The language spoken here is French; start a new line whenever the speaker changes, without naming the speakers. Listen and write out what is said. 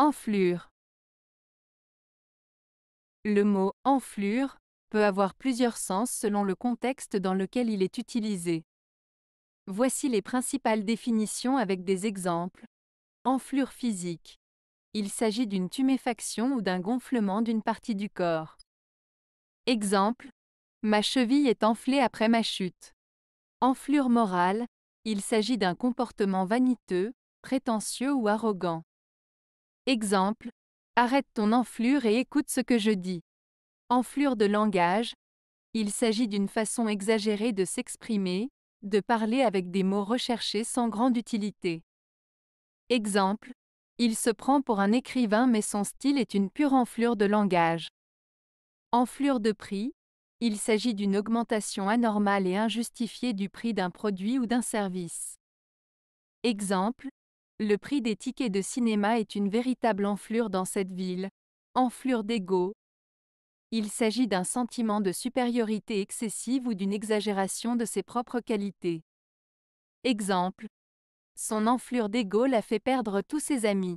Enflure. Le mot enflure peut avoir plusieurs sens selon le contexte dans lequel il est utilisé. Voici les principales définitions avec des exemples. Enflure physique. Il s'agit d'une tuméfaction ou d'un gonflement d'une partie du corps. Exemple. Ma cheville est enflée après ma chute. Enflure morale. Il s'agit d'un comportement vaniteux, prétentieux ou arrogant. Exemple, arrête ton enflure et écoute ce que je dis. Enflure de langage, il s'agit d'une façon exagérée de s'exprimer, de parler avec des mots recherchés sans grande utilité. Exemple, il se prend pour un écrivain mais son style est une pure enflure de langage. Enflure de prix, il s'agit d'une augmentation anormale et injustifiée du prix d'un produit ou d'un service. Exemple, le prix des tickets de cinéma est une véritable enflure dans cette ville, enflure d'ego. Il s'agit d'un sentiment de supériorité excessive ou d'une exagération de ses propres qualités. Exemple. Son enflure d'ego l'a fait perdre tous ses amis.